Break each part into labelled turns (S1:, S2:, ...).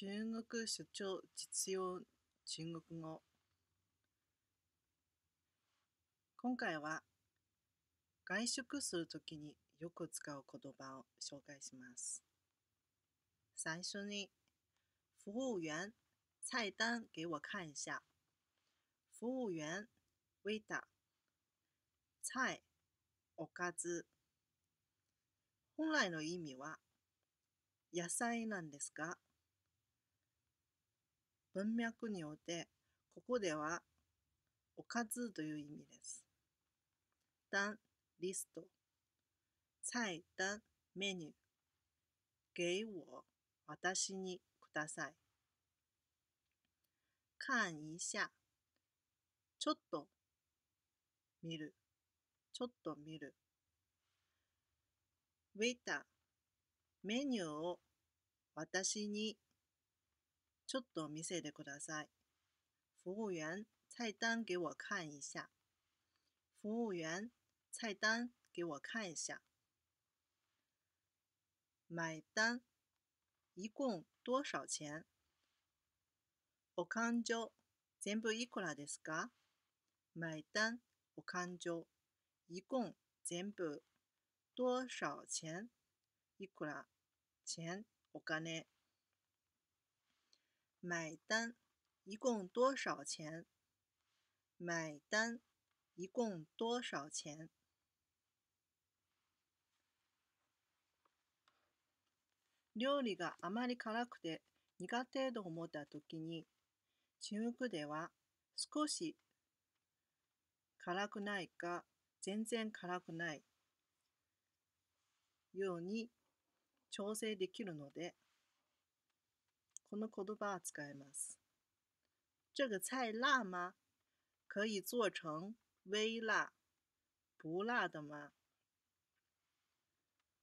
S1: 中国所張実用中国語今回は外食するときによく使う言葉を紹介します。最初に、服务员、菜单给我看一下。服务员、ウェイター。菜、おかず。本来の意味は、野菜なんですが、文脈において、ここでは、おかずという意味です。単、リスト。菜単、メニュー。给我、私に、ください。看一下。ちょっと、見る。ちょっと見る。ウェイター、メニューを私にちょっと見せてください。服务员，菜单给我看一下。服务员，菜单给我看一下。买单，一共多少钱？お勘定、全部いくらですか买单、お勘定、一共、全部、多少钱いくら、钱、お金。买单一共多少钱？买单一共多少钱？料理があまり辛くて苦手と思った時に、中国では少し辛くないか全然辛くないように調整できるので、この言葉を使います。这个菜辣吗？可以做成微辣、不辣的吗？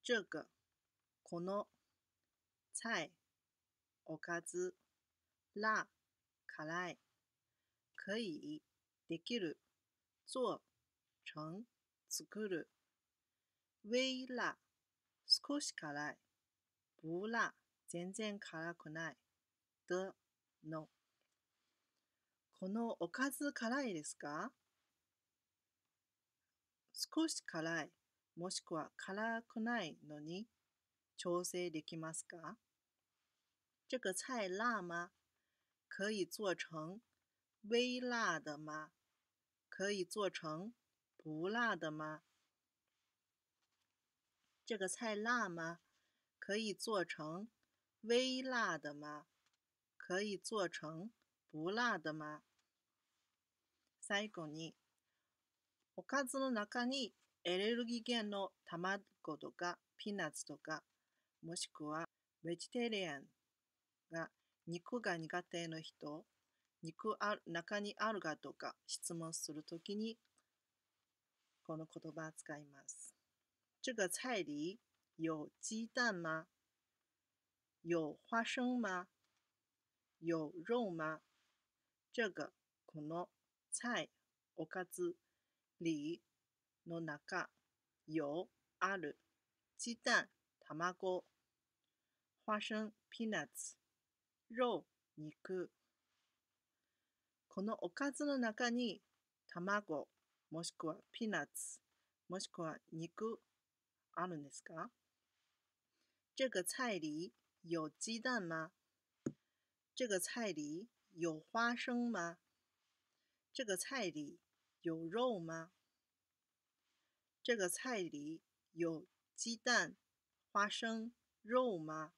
S1: 这个、この、菜、おかず、辣、辛い、可以、できる、做、成、作る、微辣、少し辛い、不辣、全然辛くない。的の。このおかず辛いですか少し辛い、もしくは辛くないのに調整できますか这个菜辣吗可以做成微辣的吗可以做成不辣的吗这个菜辣吗可以做成微辣的吗可以做成不辣的吗最後に、おかずの中にエネルギー源の卵とかピーナッツとか、もしくはベジタリアンが肉が苦手の人、肉あ中にあるかとか質問するときに、この言葉を使います。这个菜里有鸡蛋吗有花生吗有肉吗？这个この菜おかず里の中有ある鸡蛋卵花生 peanuts 肉肉このおかずの中に卵もしくはピーナッツもしくは肉あるんですか这个菜里有鸡蛋吗？这个菜里有花生吗？这个菜里有肉吗？这个菜里有鸡蛋、花生、肉吗？